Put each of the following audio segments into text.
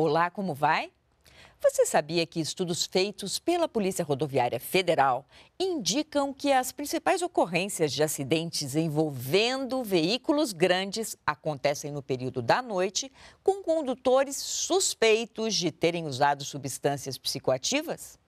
Olá, como vai? Você sabia que estudos feitos pela Polícia Rodoviária Federal indicam que as principais ocorrências de acidentes envolvendo veículos grandes acontecem no período da noite com condutores suspeitos de terem usado substâncias psicoativas?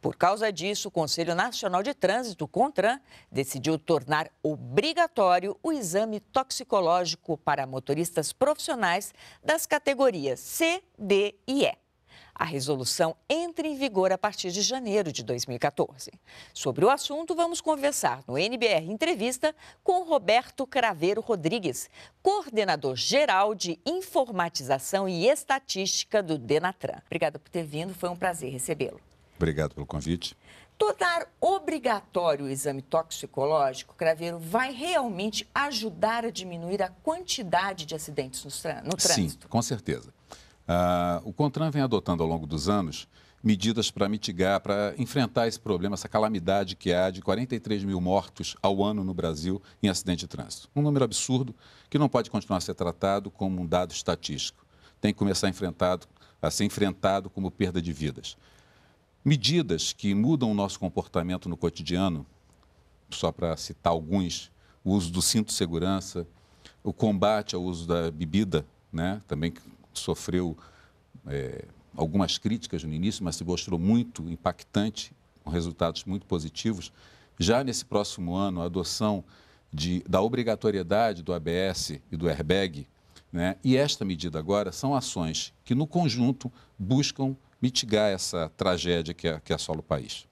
Por causa disso, o Conselho Nacional de Trânsito, CONTRAN, decidiu tornar obrigatório o exame toxicológico para motoristas profissionais das categorias C, D e E. A resolução entra em vigor a partir de janeiro de 2014. Sobre o assunto, vamos conversar no NBR Entrevista com Roberto Craveiro Rodrigues, coordenador geral de informatização e estatística do Denatran. Obrigada por ter vindo, foi um prazer recebê-lo. Obrigado pelo convite. Tornar obrigatório o exame toxicológico, Craveiro, vai realmente ajudar a diminuir a quantidade de acidentes no, no trânsito? Sim, com certeza. Ah, o CONTRAN vem adotando ao longo dos anos medidas para mitigar, para enfrentar esse problema, essa calamidade que há de 43 mil mortos ao ano no Brasil em acidente de trânsito. Um número absurdo que não pode continuar a ser tratado como um dado estatístico. Tem que começar a, enfrentado, a ser enfrentado como perda de vidas. Medidas que mudam o nosso comportamento no cotidiano, só para citar alguns, o uso do cinto de segurança, o combate ao uso da bebida, né? também sofreu é, algumas críticas no início, mas se mostrou muito impactante, com resultados muito positivos. Já nesse próximo ano, a adoção de, da obrigatoriedade do ABS e do airbag, né? e esta medida agora são ações que, no conjunto, buscam mitigar essa tragédia que, é, que assola é o país.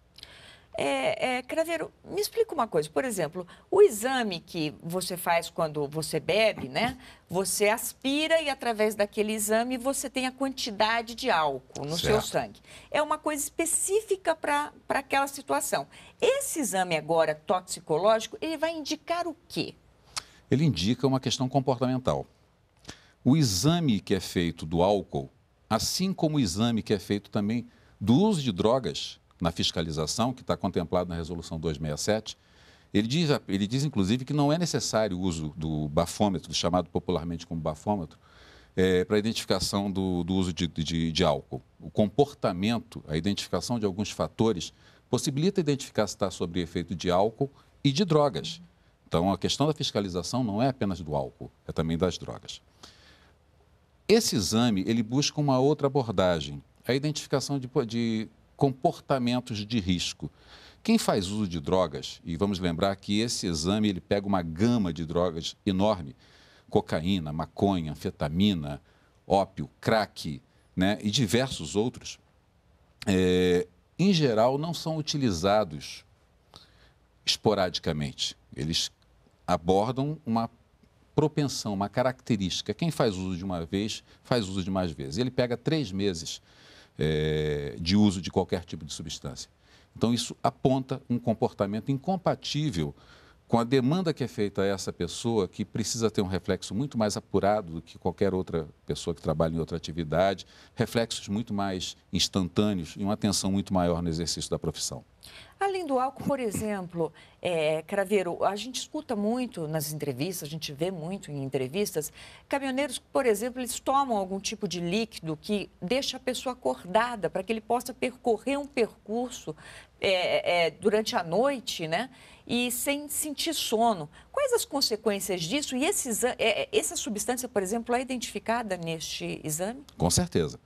É, é, Craveiro, me explica uma coisa. Por exemplo, o exame que você faz quando você bebe, né? Você aspira e através daquele exame você tem a quantidade de álcool no certo. seu sangue. É uma coisa específica para aquela situação. Esse exame agora toxicológico, ele vai indicar o quê? Ele indica uma questão comportamental. O exame que é feito do álcool assim como o exame que é feito também do uso de drogas na fiscalização, que está contemplado na Resolução 267, ele diz, ele diz, inclusive, que não é necessário o uso do bafômetro, chamado popularmente como bafômetro, é, para a identificação do, do uso de, de, de, álcool. O comportamento, a identificação de alguns fatores, possibilita identificar se está sobre efeito de álcool e de drogas. Então, a questão da fiscalização não é apenas do álcool, é também das drogas. Esse exame ele busca uma outra abordagem, a identificação de, de comportamentos de risco. Quem faz uso de drogas, e vamos lembrar que esse exame ele pega uma gama de drogas enorme, cocaína, maconha, anfetamina, ópio, crack né, e diversos outros, é, em geral não são utilizados esporadicamente. Eles abordam uma propensão, uma característica. Quem faz uso de uma vez, faz uso de mais vezes. Ele pega três meses é, de uso de qualquer tipo de substância. Então, isso aponta um comportamento incompatível com a demanda que é feita a essa pessoa, que precisa ter um reflexo muito mais apurado do que qualquer outra pessoa que trabalha em outra atividade, reflexos muito mais instantâneos e uma atenção muito maior no exercício da profissão. Além do álcool, por exemplo, é, Craveiro, a gente escuta muito nas entrevistas, a gente vê muito em entrevistas, caminhoneiros, por exemplo, eles tomam algum tipo de líquido que deixa a pessoa acordada para que ele possa percorrer um percurso é, é, durante a noite, né? e sem sentir sono. Quais as consequências disso? E esse exame, é, é, essa substância, por exemplo, é identificada neste exame? Com certeza.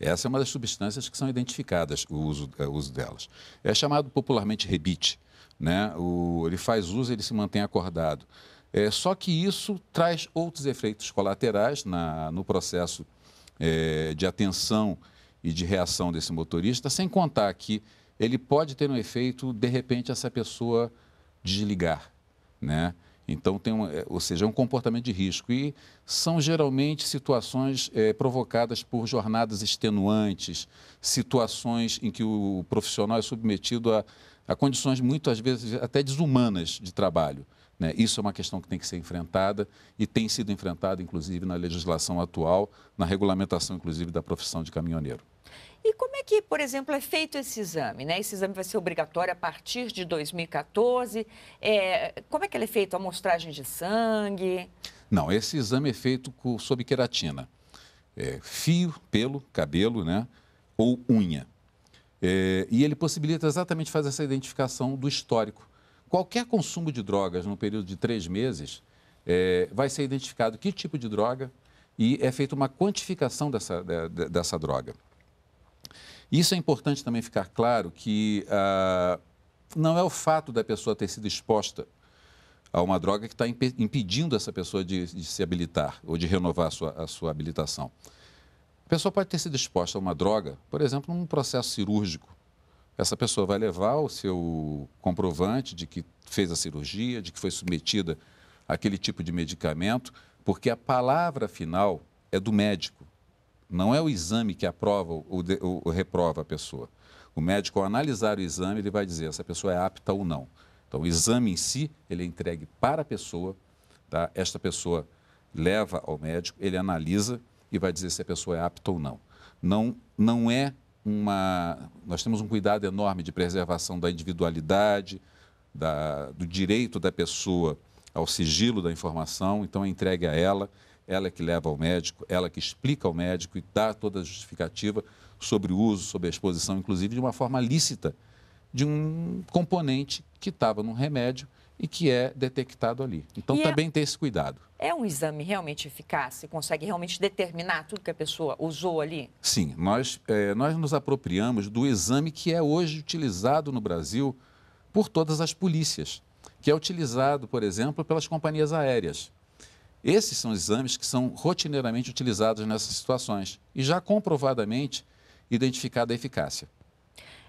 Essa é uma das substâncias que são identificadas, o uso, é, o uso delas. É chamado popularmente rebite. Né? O, ele faz uso, ele se mantém acordado. É, só que isso traz outros efeitos colaterais na, no processo é, de atenção e de reação desse motorista, sem contar que ele pode ter um efeito, de repente, essa pessoa desligar, né? Então tem, um, é, ou seja, é um comportamento de risco e são geralmente situações é, provocadas por jornadas extenuantes, situações em que o profissional é submetido a, a condições muito às vezes até desumanas de trabalho. Né? Isso é uma questão que tem que ser enfrentada e tem sido enfrentada, inclusive, na legislação atual, na regulamentação, inclusive, da profissão de caminhoneiro. E como é que, por exemplo, é feito esse exame? Né? Esse exame vai ser obrigatório a partir de 2014. É, como é que ele é feito? A amostragem de sangue? Não, esse exame é feito com, sob queratina. É, fio, pelo, cabelo, né? Ou unha. É, e ele possibilita exatamente fazer essa identificação do histórico. Qualquer consumo de drogas no período de três meses é, vai ser identificado que tipo de droga e é feita uma quantificação dessa, dessa droga. Isso é importante também ficar claro que ah, não é o fato da pessoa ter sido exposta a uma droga que está impedindo essa pessoa de, de, se habilitar ou de renovar a sua, a sua habilitação. A pessoa pode ter sido exposta a uma droga, por exemplo, num processo cirúrgico. Essa pessoa vai levar o seu comprovante de que fez a cirurgia, de que foi submetida àquele tipo de medicamento, porque a palavra final é do médico. Não é o exame que aprova ou, de, ou, ou reprova a pessoa. O médico, ao analisar o exame, ele vai dizer se a pessoa é apta ou não. Então, o exame em si, ele é entregue para a pessoa, tá? esta pessoa leva ao médico, ele analisa e vai dizer se a pessoa é apta ou não. Não, não é uma... Nós temos um cuidado enorme de preservação da individualidade, da, do direito da pessoa ao sigilo da informação, então é entregue a ela, ela é que leva ao médico, ela é que explica ao médico e dá toda a justificativa sobre o uso, sobre a exposição, inclusive de uma forma lícita, de um componente que estava no remédio e que é detectado ali. Então, e é também é, ter esse cuidado. É um exame realmente eficaz? Você consegue realmente determinar tudo que a pessoa usou ali? Sim, nós, é, nós nos apropriamos do exame que é hoje utilizado no Brasil por todas as polícias, que é utilizado, por exemplo, pelas companhias aéreas. Esses são exames que são rotineiramente utilizados nessas situações e já comprovadamente identificada a eficácia.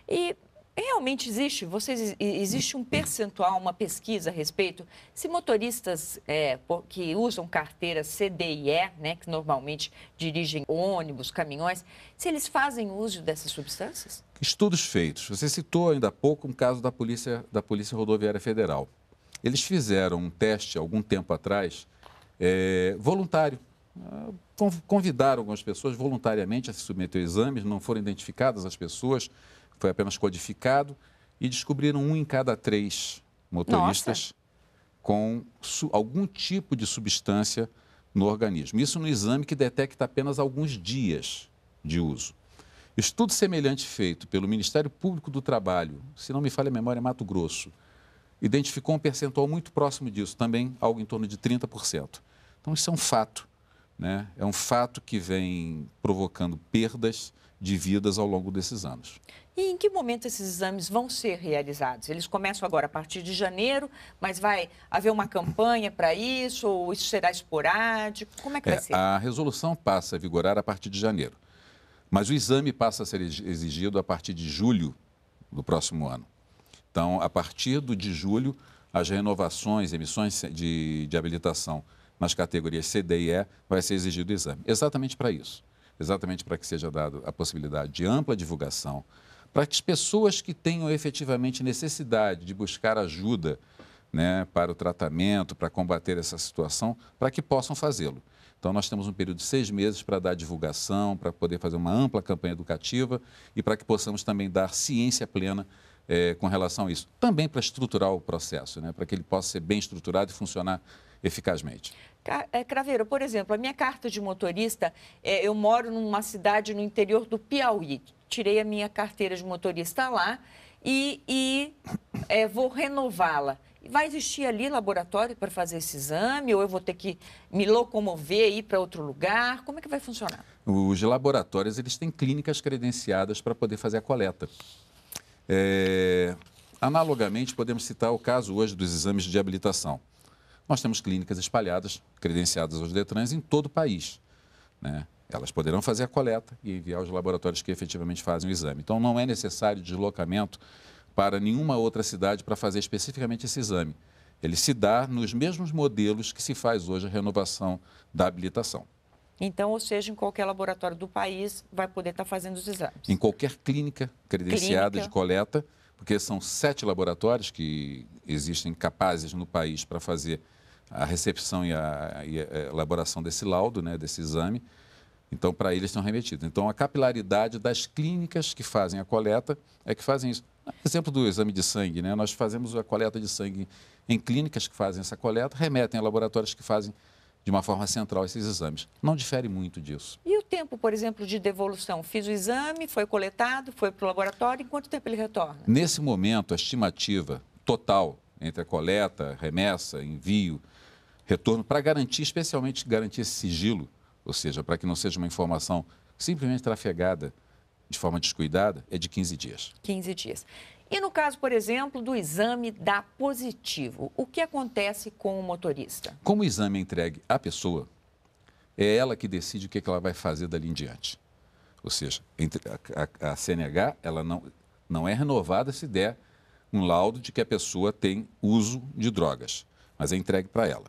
E realmente existe, vocês, existe um percentual, uma pesquisa a respeito, se motoristas é, que usam carteira CDIE, né, que normalmente dirigem ônibus, caminhões, se eles fazem uso dessas substâncias? Estudos feitos. Você citou ainda há pouco um caso da Polícia, da Polícia Rodoviária Federal. Eles fizeram um teste algum tempo atrás é, voluntário. Convidaram algumas pessoas voluntariamente a se submeter a exames, não foram identificadas as pessoas, foi apenas codificado, e descobriram um em cada três motoristas Nossa. com algum tipo de substância no organismo. Isso no exame que detecta apenas alguns dias de uso. Estudo semelhante feito pelo Ministério Público do Trabalho, se não me falha a memória, Mato Grosso, identificou um percentual muito próximo disso, também algo em torno de 30%. Então, isso é um fato. Né? É um fato que vem provocando perdas de vidas ao longo desses anos. E em que momento esses exames vão ser realizados? Eles começam agora a partir de janeiro, mas vai haver uma campanha para isso ou isso será esporádico? Como é que é, vai ser? A resolução passa a vigorar a partir de janeiro, mas o exame passa a ser exigido a partir de julho do próximo ano. Então, a partir de julho, as renovações, emissões de, de habilitação nas categorias C, D e E, vai ser exigido o exame. Exatamente para isso. Exatamente para que seja dado a possibilidade de ampla divulgação, para que as pessoas que tenham efetivamente necessidade de buscar ajuda né, para o tratamento, para combater essa situação, para que possam fazê-lo. Então, nós temos um período de seis meses para dar divulgação, para poder fazer uma ampla campanha educativa e para que possamos também dar ciência plena é, com relação a isso. Também para estruturar o processo, né, para que ele possa ser bem estruturado e funcionar eficazmente? Eh, Craveiro, por exemplo, a minha carta de motorista, eh, eu moro numa cidade no interior do Piauí. Tirei a minha carteira de motorista lá e, e é, vou renová-la. Vai existir ali laboratório para fazer esse exame ou eu vou ter que me locomover e ir para outro lugar? Como é que vai funcionar? Os laboratórios, eles têm clínicas credenciadas para poder fazer a coleta. É... Analogamente, podemos citar o caso hoje dos exames de habilitação. Nós temos clínicas espalhadas, credenciadas aos Detrans em todo o país. Né? Elas poderão fazer a coleta e enviar aos laboratórios que efetivamente fazem o exame. Então, não é necessário deslocamento para nenhuma outra cidade para fazer especificamente esse exame. Ele se dá nos mesmos modelos que se faz hoje a renovação da habilitação. Então, ou seja, em qualquer laboratório do país vai poder estar fazendo os exames. Em qualquer clínica credenciada clínica. de coleta, porque são sete laboratórios que existem capazes no país para fazer a recepção e a, e a eh, elaboração desse laudo, né, desse exame. Então, para eles estão remetidos. Então, a capilaridade das clínicas que fazem a coleta é que fazem isso. Exemplo do exame de sangue, né? Nós fazemos a coleta de sangue em clínicas que fazem essa coleta, remetem a laboratórios que fazem de uma forma central esses exames. Não difere muito disso. E o tempo, por exemplo, de devolução? Fiz o exame, foi coletado, foi para o laboratório, em quanto tempo ele retorna? Nesse momento, a estimativa total entre a coleta, remessa, envio retorno para garantir, especialmente garantir esse sigilo, ou seja, para que não seja uma informação simplesmente trafegada de forma descuidada, é de 15 dias. 15 dias. E no caso, por exemplo, do exame da positivo, o que acontece com o motorista? Como o exame é entregue à pessoa, é ela que decide o que, é que ela vai fazer dali em diante. Ou seja, a, a CNH ela não, não é renovada se der um laudo de que a pessoa tem uso de drogas, mas é entregue para ela.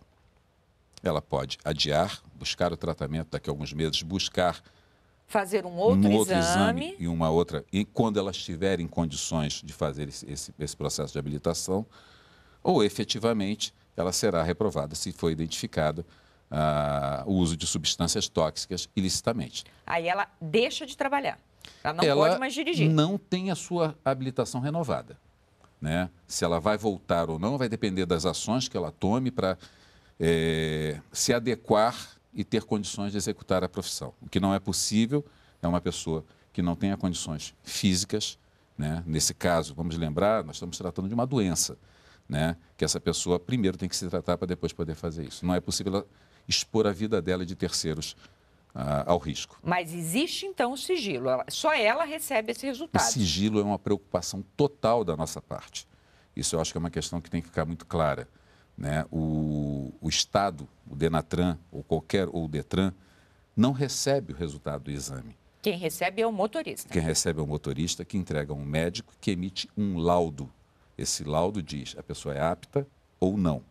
Ela pode adiar, buscar o tratamento daqui a alguns meses, buscar fazer um outro, um outro exame. exame. e uma outra, e quando ela estiver em condições de fazer esse, esse, esse processo de habilitação, ou efetivamente ela será reprovada se for identificado ah, o uso de substâncias tóxicas ilicitamente. Aí ela deixa de trabalhar, ela não ela pode mais dirigir. Não tem a sua habilitação renovada. Né? Se ela vai voltar ou não, vai depender das ações que ela tome para é, se adequar e ter condições de executar a profissão. O que não é possível é uma pessoa que não tenha condições físicas, né? nesse caso, vamos lembrar, nós estamos tratando de uma doença, né? que essa pessoa primeiro tem que se tratar para depois poder fazer isso. Não é possível expor a vida dela e de terceiros ah, ao risco. Mas existe então o sigilo, só ela recebe esse resultado. O sigilo é uma preocupação total da nossa parte. Isso eu acho que é uma questão que tem que ficar muito clara né, o, o Estado, o Denatran ou qualquer ou o Detran, não recebe o resultado do exame. Quem recebe é o motorista. Quem recebe é o motorista, que entrega a um médico que emite um laudo. Esse laudo diz a pessoa é apta ou não.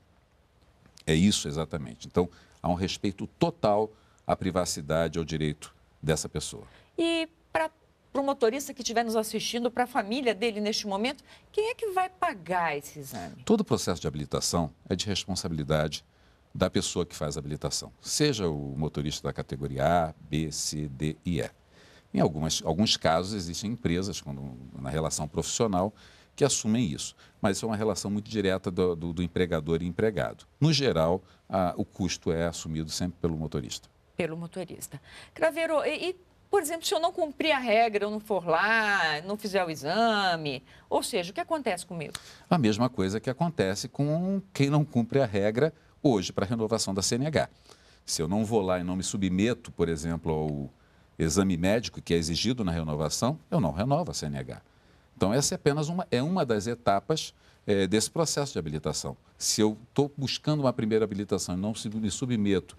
É isso exatamente. Então, há um respeito total à privacidade e ao direito dessa pessoa. E para para o motorista que estiver nos assistindo, para a família dele neste momento, quem é que vai pagar esse exame? Todo o processo de habilitação é de responsabilidade da pessoa que faz a habilitação, seja o motorista da categoria A, B, C, D e E. Em algumas, alguns casos, existem empresas, quando, na relação profissional, que assumem isso. Mas isso é uma relação muito direta do, do, do empregador e empregado. No geral, a, o custo é assumido sempre pelo motorista. Pelo motorista. Craveiro, e, e por exemplo, se eu não cumprir a regra, eu não for lá, não fizer o exame. Ou seja, o que acontece comigo? A mesma coisa que acontece com quem não cumpre a regra hoje para a renovação da CNH. Se eu não vou lá e não me submeto, por exemplo, ao exame médico que é exigido na renovação, eu não renovo a CNH. Então, essa é apenas uma, é uma das etapas é, desse processo de habilitação. Se eu estou buscando uma primeira habilitação e não me submeto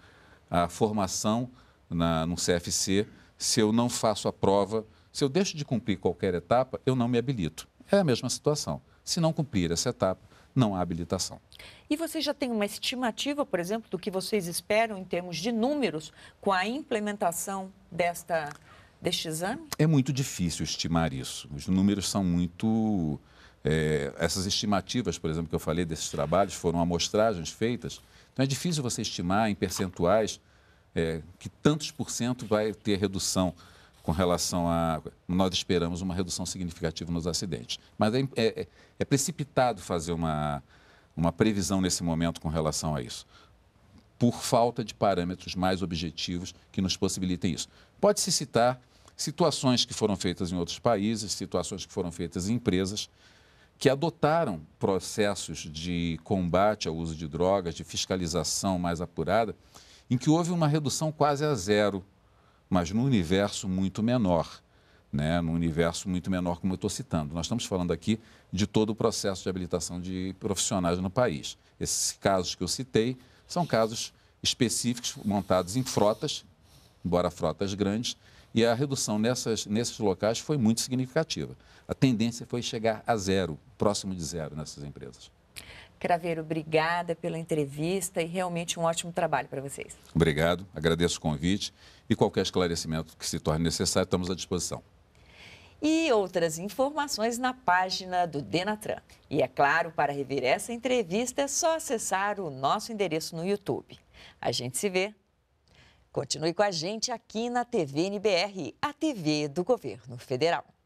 à formação na, no CFC, se eu não faço a prova, se eu deixo de cumprir qualquer etapa, eu não me habilito. É a mesma situação. Se não cumprir essa etapa, não há habilitação. E vocês já têm uma estimativa, por exemplo, do que vocês esperam em termos de números com a implementação desta, deste exame? É muito difícil estimar isso. Os números são muito. É, essas estimativas, por exemplo, que eu falei desses trabalhos, foram amostragens feitas. Então é difícil você estimar em percentuais é, que tantos por cento vai ter redução com relação a. Nós esperamos uma redução significativa nos acidentes. Mas é, é, é precipitado fazer uma, uma previsão nesse momento com relação a isso, por falta de parâmetros mais objetivos que nos possibilitem isso. Pode-se citar situações que foram feitas em outros países, situações que foram feitas em empresas que adotaram processos de combate ao uso de drogas, de fiscalização mais apurada, em que houve uma redução quase a zero, mas num universo muito menor, né? num universo muito menor, como eu estou citando. Nós estamos falando aqui de todo o processo de habilitação de profissionais no país. Esses casos que eu citei são casos específicos montados em frotas, embora frotas grandes, e a redução nessas, nesses locais foi muito significativa. A tendência foi chegar a zero, próximo de zero nessas empresas. Craveiro, obrigada pela entrevista e realmente um ótimo trabalho para vocês. Obrigado, agradeço o convite e qualquer esclarecimento que se torne necessário, estamos à disposição. E outras informações na página do Denatran. E é claro, para rever essa entrevista é só acessar o nosso endereço no YouTube. A gente se vê. Continue com a gente aqui na TV NBR, a TV do Governo Federal.